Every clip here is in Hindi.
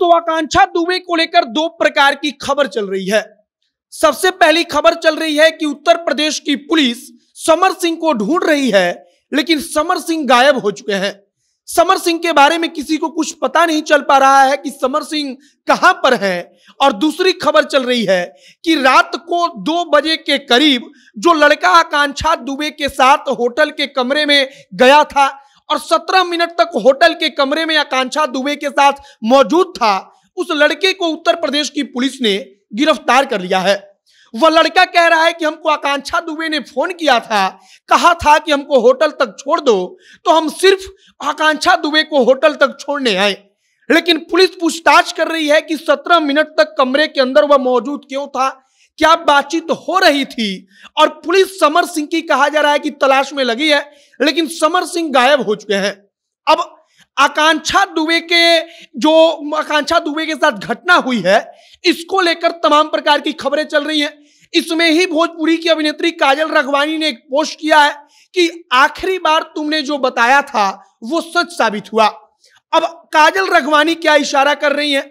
तो आकांक्षा दुबे को लेकर दो प्रकार की खबर चल रही है सबसे पहली खबर चल रही है कि उत्तर प्रदेश की पुलिस समर सिंह को ढूंढ रही है लेकिन समर सिंह गायब हो चुके हैं समर सिंह के बारे में किसी को कुछ पता नहीं चल पा रहा है कि समर सिंह कहां पर है और दूसरी खबर चल रही है कि रात को दो बजे के करीब जो लड़का आकांक्षा दुबे के साथ होटल के कमरे में गया था और 17 मिनट तक होटल के कमरे में आकांक्षा दुबे के साथ मौजूद था उस लड़के को उत्तर प्रदेश की पुलिस ने गिरफ्तार कर लिया है वह लड़का कह रहा है कि हमको आकांक्षा दुबे ने फोन किया था कहा था कि हमको होटल तक छोड़ दो तो हम सिर्फ आकांक्षा दुबे को होटल तक छोड़ने आए लेकिन पुलिस पूछताछ कर रही है कि सत्रह मिनट तक कमरे के अंदर वह मौजूद क्यों था क्या बातचीत हो रही थी और पुलिस समर सिंह की कहा जा रहा है कि तलाश में लगी है लेकिन समर सिंह गायब हो चुके हैं अब आकांक्षा दुबे के जो आकांक्षा दुबे के साथ घटना हुई है इसको लेकर तमाम प्रकार की खबरें चल रही हैं इसमें ही भोजपुरी की अभिनेत्री काजल रघवानी ने एक पोस्ट किया है कि आखिरी बार तुमने जो बताया था वो सच साबित हुआ अब काजल रघवानी क्या इशारा कर रही है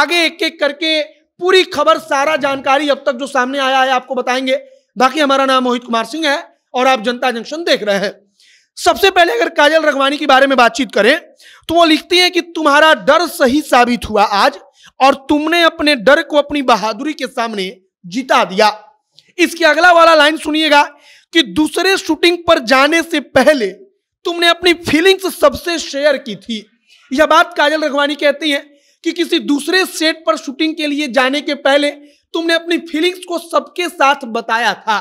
आगे एक एक करके पूरी खबर सारा जानकारी अब तक जो सामने आया है आपको बताएंगे बाकी हमारा नाम मोहित कुमार सिंह है और आप जनता जंक्शन देख रहे हैं सबसे पहले अगर काजल रघवानी के बारे में बातचीत करें तो वो लिखती हैं कि तुम्हारा डर सही साबित हुआ आज और तुमने अपने डर को अपनी बहादुरी के सामने जिता दिया इसके अगला वाला लाइन सुनिएगा कि दूसरे शूटिंग पर जाने से पहले तुमने अपनी फीलिंग्स सबसे शेयर की थी यह बात काजल रघवानी कहती हैं कि किसी दूसरे सेट पर शूटिंग के लिए जाने के पहले तुमने अपनी फीलिंग्स को सबके साथ बताया था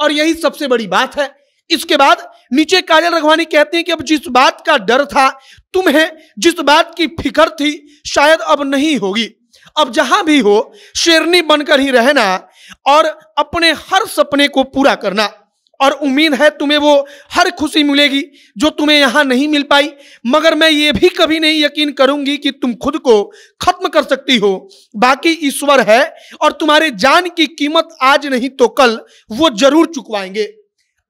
और यही सबसे बड़ी बात है इसके बाद नीचे काजल रघवानी कहते हैं कि अब जिस बात का डर था तुम्हें जिस बात की फिक्र थी शायद अब नहीं होगी अब जहां भी हो शेरनी बनकर ही रहना और अपने हर सपने को पूरा करना और उम्मीद है तुम्हें वो हर खुशी मिलेगी जो तुम्हें यहाँ नहीं मिल पाई मगर मैं ये भी कभी नहीं यकीन करूंगी कि तुम खुद को खत्म कर सकती हो बाकी ईश्वर है और तुम्हारे जान की कीमत आज नहीं तो कल वो जरूर चुकवाएंगे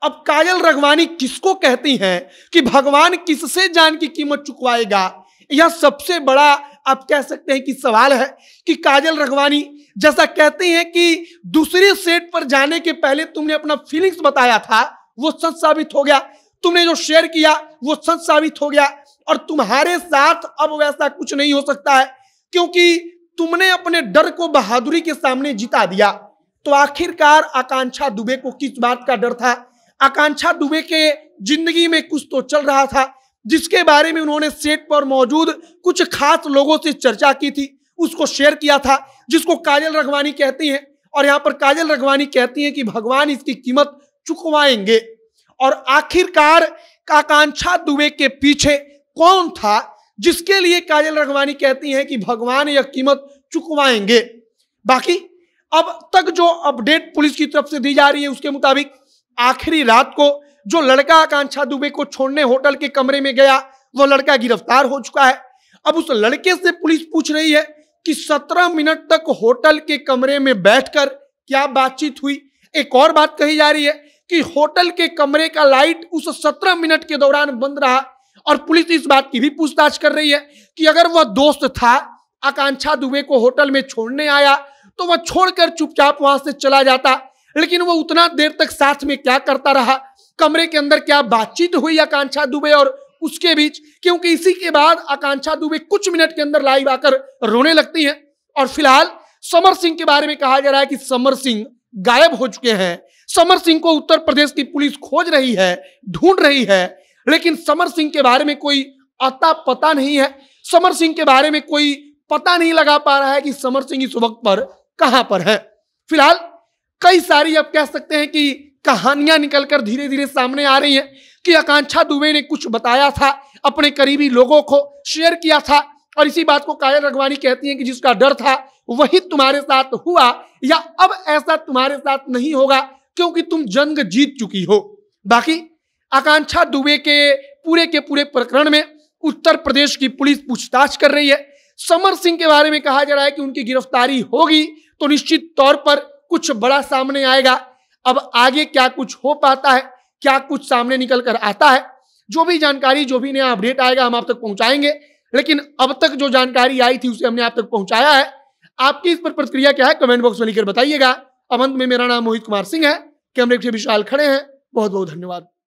अब कायल रघवानी किसको कहती हैं कि भगवान किससे जान की कीमत चुकवाएगा यह सबसे बड़ा आप कह सकते हैं कि सवाल है कि काजल रघवानी जैसा कहते हैं कि दूसरे सेट पर जाने के पहले तुमने अपना फीलिंग्स बताया था वो सच साबित हो गया तुमने जो शेयर किया वो सच साबित हो गया और तुम्हारे साथ अब वैसा कुछ नहीं हो सकता है क्योंकि तुमने अपने डर को बहादुरी के सामने जिता दिया तो आखिरकार आकांक्षा दुबे को किस बात का डर था आकांक्षा दुबे के जिंदगी में कुछ तो चल रहा था जिसके बारे में उन्होंने सेट पर मौजूद कुछ खास लोगों से चर्चा की थी उसको शेयर किया था जिसको काजल रघवानी कहती हैं और यहाँ पर काजल रघवानी कहती हैं कि भगवान इसकी कीमत चुकवाएंगे और आखिरकार आकांक्षा दुबे के पीछे कौन था जिसके लिए काजल रघवानी कहती हैं कि भगवान यह कीमत चुकवाएंगे बाकी अब तक जो अपडेट पुलिस की तरफ से दी जा रही है उसके मुताबिक आखिरी रात को जो लड़का आकांक्षा दुबे को छोड़ने होटल के कमरे में गया वो लड़का गिरफ्तार हो चुका है अब उस लड़के से पुलिस पूछ रही है कि सत्रह मिनट तक होटल के कमरे में बैठकर क्या बातचीत हुई एक और बात कही जा रही है कि होटल के कमरे का लाइट उस सत्रह मिनट के दौरान बंद रहा और पुलिस इस बात की भी पूछताछ कर रही है कि अगर वह दोस्त था आकांक्षा दुबे को होटल में छोड़ने आया तो वह छोड़कर चुपचाप वहां से चला जाता लेकिन वह उतना देर तक साथ में क्या करता रहा कमरे के अंदर क्या बातचीत हुई आकांक्षा दुबे और उसके बीच क्योंकि इसी के बाद आकांक्षा दुबे कुछ मिनट के अंदर लाइव आकर रोने लगती हैं और फिलहाल समर सिंह के बारे में कहा जा रहा है कि समर सिंह गायब हो चुके हैं समर सिंह को उत्तर प्रदेश की पुलिस खोज रही है ढूंढ रही है लेकिन समर सिंह के बारे में कोई अता पता नहीं है समर सिंह के बारे में कोई पता नहीं लगा पा रहा है कि समर सिंह इस वक्त पर कहां पर है फिलहाल कई सारी आप कह सकते हैं कि कहानियां निकलकर धीरे धीरे सामने आ रही हैं कि आकांक्षा दुबे ने कुछ बताया था अपने करीबी लोगों को शेयर किया था और इसी बात को कायल रघवानी कहती हैं कि जिसका डर था वही तुम्हारे साथ हुआ या अब ऐसा तुम्हारे साथ नहीं होगा क्योंकि तुम जंग जीत चुकी हो बाकी आकांक्षा दुबे के पूरे के पूरे प्रकरण में उत्तर प्रदेश की पुलिस पूछताछ कर रही है समर सिंह के बारे में कहा जा रहा है कि उनकी गिरफ्तारी होगी तो निश्चित तौर पर कुछ बड़ा सामने आएगा अब आगे क्या कुछ हो पाता है क्या कुछ सामने निकल कर आता है जो भी जानकारी जो भी नया अपडेट आएगा हम आप तक पहुंचाएंगे लेकिन अब तक जो जानकारी आई थी उसे हमने आप तक पहुंचाया है आपकी इस पर प्रतिक्रिया क्या है कमेंट बॉक्स में लिखकर बताइएगा अब अंत में मेरा नाम मोहित कुमार सिंह है कैमरे के विशाल खड़े हैं बहुत बहुत धन्यवाद